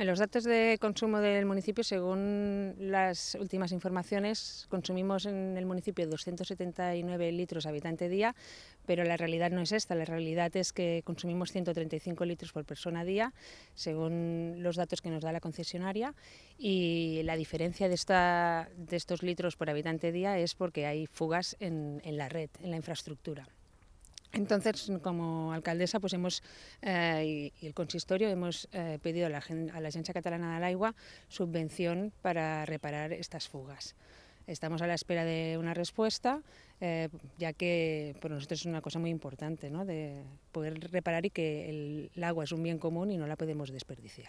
En los datos de consumo del municipio, según las últimas informaciones, consumimos en el municipio 279 litros habitante día, pero la realidad no es esta. La realidad es que consumimos 135 litros por persona día, según los datos que nos da la concesionaria. Y la diferencia de, esta, de estos litros por habitante día es porque hay fugas en la red, en la infraestructura. Entonces, como alcaldesa, pues hemos, eh, y, el consistorio hemos eh, pedido a la, Agencia Catalana del Agua subvención para reparar estas fugas. Estamos a la espera de una respuesta, eh, ya que por nosotros es una cosa muy importante, ¿no? de poder reparar y que el agua es un bien común y no la podemos desperdiciar.